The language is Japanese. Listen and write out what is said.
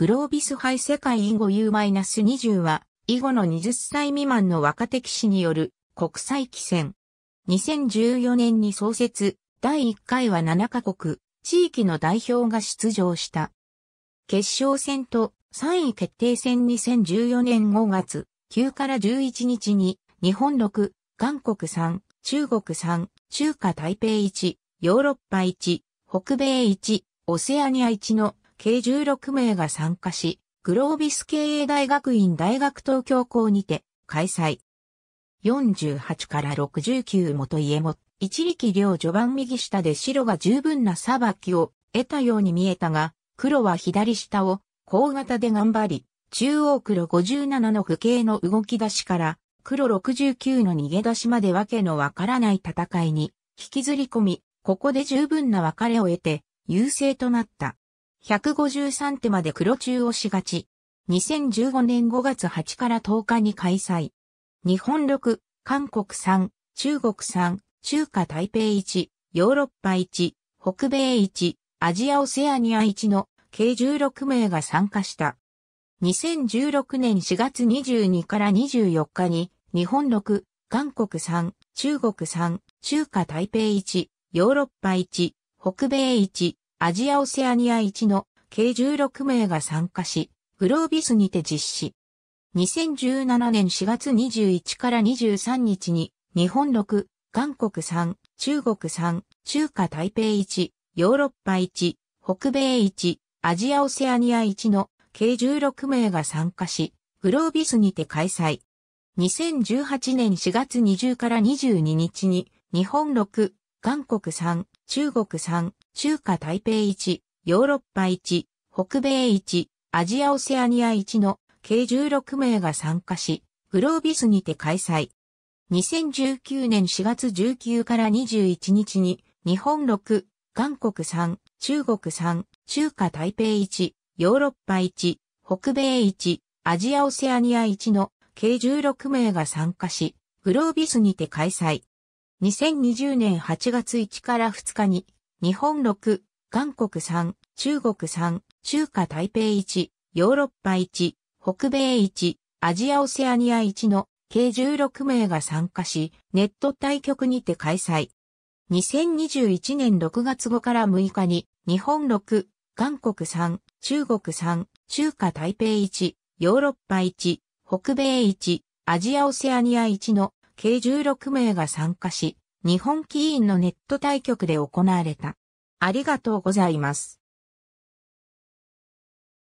グロービス杯世界囲碁 U-20 は、囲碁の20歳未満の若手棋士による国際棋戦。2014年に創設、第1回は7カ国、地域の代表が出場した。決勝戦と3位決定戦2014年5月9から11日に日本6、韓国3、中国3、中華台北1、ヨーロッパ1、北米1、オセアニア1の計16名が参加し、グロービス経営大学院大学東京校にて開催。48から69元家も、一力両序盤右下で白が十分な裁きを得たように見えたが、黒は左下を高型で頑張り、中央黒57の不景の動き出しから、黒69の逃げ出しまでわけのわからない戦いに引きずり込み、ここで十分な別れを得て優勢となった。153手まで黒中をしがち。2015年5月8から10日に開催。日本6、韓国3、中国3、中華台北1、ヨーロッパ1、北米1、アジアオセアニア1の計16名が参加した。2016年4月22から24日に、日本6、韓国3、中国3、中華台北1、ヨーロッパ1、北米1、アジアオセアニア1の計16名が参加し、グロービスにて実施。2017年4月21から23日に、日本6、韓国3、中国3、中華台北1、ヨーロッパ1、北米1、アジアオセアニア1の計16名が参加し、グロービスにて開催。2018年4月20から22日に、日本6、韓国3、中国3、中華台北1、ヨーロッパ1、北米1、アジアオセアニア1の計16名が参加し、グロービスにて開催。2019年4月19から21日に、日本6、韓国3、中国3、中華台北1、ヨーロッパ1、北米1、アジアオセアニア1の計16名が参加し、グロービスにて開催。2020年8月1から2日に、日本6、韓国3、中国3、中華台北1、ヨーロッパ1、北米1、アジアオセアニア1の計16名が参加し、ネット対局にて開催。2021年6月5から6日に、日本6、韓国3、中国3、中華台北1、ヨーロッパ1、北米1、アジアオセアニア1の計16名が参加し、日本棋院のネット対局で行われた。ありがとうございます。